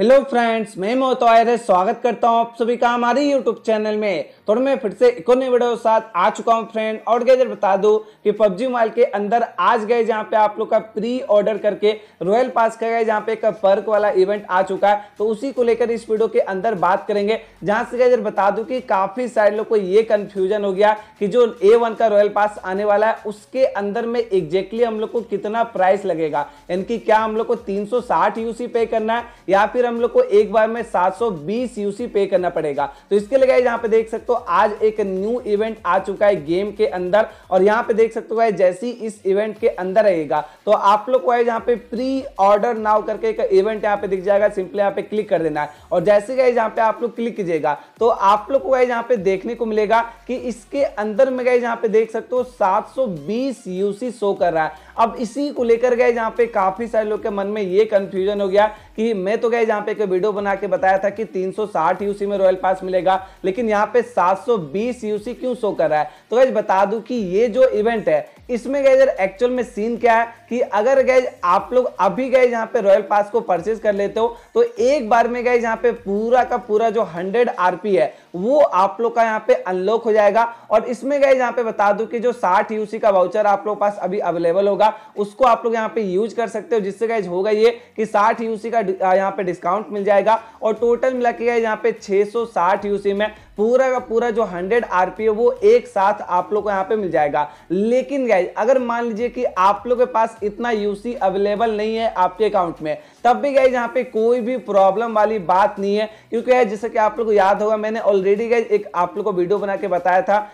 hello friends मैं मोहतो स्वागत करता हूं आप सभी का हमारे यूट्यूब चैनल में तो मैं फिर से एक नई वीडियो के साथ आ चुका हूँ फ्रेंड और गैजर बता दूँ कि पबजी मोबाइल के अंदर आज गए जहाँ पे आप लोग का प्री ऑर्डर करके रॉयल पास का गए जहाँ पे एक पर्क वाला इवेंट आ चुका है तो उसी को लेकर इस वीडियो के अंदर बात करेंगे जहाँ से गैजर बता दूँ कि काफ़ी सारे लोग को ये कन्फ्यूजन हो गया कि जो ए का रॉयल पास आने वाला है उसके अंदर में एग्जैक्टली हम लोग को कितना प्राइस लगेगा यानी क्या हम लोग को तीन यूसी पे करना है या फिर हम लोग को एक बार में सात यूसी पे करना पड़ेगा तो इसके लिए यहाँ पे देख सकते हो दोस्तों आज एक न्यू इवेंट आ चुका है गेम के अंदर और यहाँ पे देख सकते हो जैसी इस इवेंट के अंदर रहेगा तो आप लोग को यहाँ पे प्री ऑर्डर नाउ करके एक इवेंट यहाँ पे दिख जाएगा सिंपली यहाँ पे क्लिक कर देना है और जैसे गए यहाँ पे आप लोग क्लिक कीजिएगा तो आप लोग को यहाँ पे देखने को मिलेगा कि इसके अंदर में गए यहाँ पे देख सकते हो सात यूसी शो कर रहा है अब इसी को लेकर गए यहाँ पे काफी सारे लोग के मन में ये कंफ्यूजन हो गया कि मैं तो गए यहाँ पे एक वीडियो बना के बताया था कि 360 यूसी में रॉयल पास मिलेगा लेकिन यहाँ पे 720 यूसी क्यों शो कर रहा है तो गैस बता दूं कि ये जो इवेंट है इसमें गए एक्चुअल में सीन क्या है कि अगर गैज आप लोग अभी गए यहाँ पे रॉयल पास को परचेज कर लेते हो तो एक बार में गए यहाँ पे पूरा का पूरा जो हंड्रेड आर है वो आप लोग का यहाँ पे अनलॉक हो जाएगा और इसमें गए यहाँ पे बता दूं कि जो साठ यूसी का वाउचर आप लोग पास अभी अवेलेबल होगा उसको आप लोग यहाँ पे यूज कर सकते हो जिससे गैज होगा ये कि साठ यूसी का यहाँ पे डिस्काउंट मिल जाएगा और टोटल मिला के गए यहाँ पे छह सौ में पूरा का पूरा जो हंड्रेड है वो एक साथ आप लोग को यहाँ पे मिल जाएगा लेकिन गाइज अगर मान लीजिए कि आप लोग के पास इतना यूसी अवेलेबल नहीं है आपके अकाउंट में तब भी गाइज यहाँ पे कोई भी प्रॉब्लम वाली बात नहीं है क्योंकि जैसे कि आप लोग को याद होगा मैंने ऑलरेडी गाइज एक आप लोग को वीडियो बना के बताया था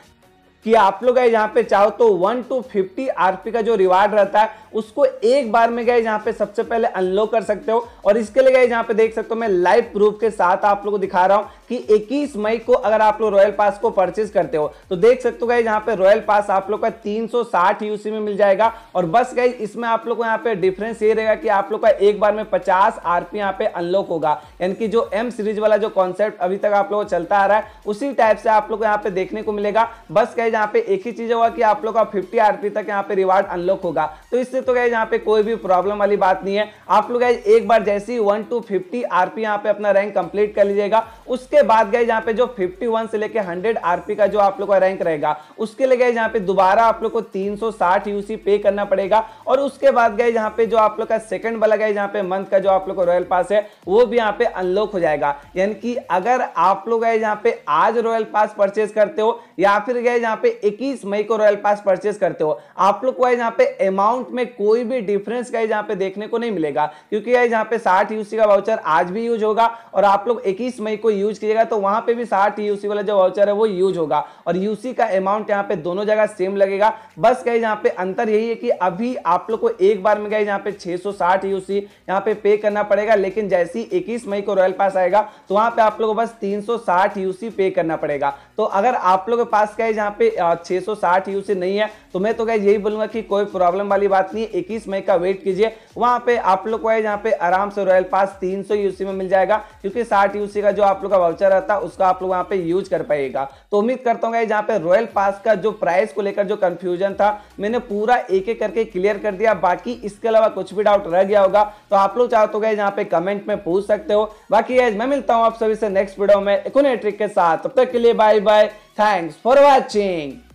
कि आप लोग गए यहाँ पे चाहो तो वन टू फिफ्टी आरपी का जो रिवार्ड रहता है उसको एक बार में गए यहाँ पे सबसे पहले अनलॉक कर सकते हो और इसके लिए गए यहाँ पे देख सकते हो मैं लाइव प्रूफ के साथ आप लोग को दिखा रहा हूँ कि 21 मई को अगर आप लोग रॉयल पास को परचेज करते हो तो देख सकते हो यहाँ पे रॉयल पास आप लोग का 360 यूसी में मिल जाएगा और बस गई इसमें आप लोग को यहाँ पे डिफरेंस ये रहेगा कि आप लोग का एक बार में 50 आरपी यहाँ पे अनलॉक होगा यानी कि जो एम सीरीज वाला जो कॉन्सेप्ट अभी तक आप लोग चलता आ रहा है उसी टाइप से आप लोग को यहाँ पे देखने को मिलेगा बस गए यहाँ पे एक ही चीज होगा कि आप लोग का फिफ्टी आरपी तक यहाँ पे रिवार्ड अनलॉक होगा तो इससे तो गए यहाँ पे कोई भी प्रॉब्लम वाली बात नहीं है आप लोग एक बार जैसी वन टू फिफ्टी आरपी यहाँ पे अपना रैंक कंप्लीट कर लीजिएगा उसके बाद गए यहाँ पे जो 51 से लेके 100 आरपी का जो आप लोग का रैंक रहेगा उसके लिए गए यहाँ पे दोबारा आप लोग को 360 यूसी पे करना पड़ेगा और उसके बाद गए यहाँ पे जो आप लोग का सेकंड वाला गए यहाँ पे मंथ का जो आप लोग को रॉयल पास है वो भी यहाँ पे अनलॉक हो जाएगा यानी कि अगर आप लोग गए यहाँ पे आज रॉयल पास परचेज करते हो या फिर गए यहाँ पे इक्कीस मई को रॉयल पास परचेज करते हो आप लोग को यहाँ पे अमाउंट में कोई भी डिफरेंस गए यहाँ पे देखने को नहीं मिलेगा क्योंकि यहाँ पे साठ यूसी का वाउचर आज भी यूज होगा और आप लोग इक्कीस मई को यूज कीजिएगा तो वहां पे भी साठ यूसी वाला जो वाउचर है वो यूज होगा और यूसी का अमाउंट यहाँ पे दोनों जगह सेम लगेगा बस गए यहाँ पे अंतर यही है कि अभी आप लोग को एक बार में गए यहाँ पे 660 यूसी यहाँ पे पे करना पड़ेगा लेकिन जैसे ही इक्कीस मई को रॉयल पास आएगा तो वहां पे आप लोग को बस 360 यूसी पे करना पड़ेगा तो अगर आप लोग के पास कहे यहाँ पे 660 यूसी नहीं है तो मैं तो गए यही बोलूंगा कि कोई प्रॉब्लम वाली बात नहीं इक्कीस मई का वेट कीजिए वहां पे आप लोग को यहाँ पे आराम से रॉयल पास तीन सौ यूसी में मिल जाएगा क्योंकि साठ यूसी का जो आप लोग का वाउचर रहता है उसका आप लोग वहां पे यूज कर पाएगा तो उम्मीद करता हूँ यहाँ पे रॉयल पास का जो प्राइस को लेकर जो कंफ्यूजन था मैंने पूरा एक एक करके क्लियर कर दिया बाकी इसके अलावा कुछ भी डाउट रह गया होगा तो आप लोग चाहते हो गए तो यहाँ पे कमेंट में पूछ सकते हो बाकी गाइज मैं मिलता हूँ आप सभी से नेक्स्ट वीडियो में इकोनेट्रिक के साथ तब तक के लिए bye bye thanks for watching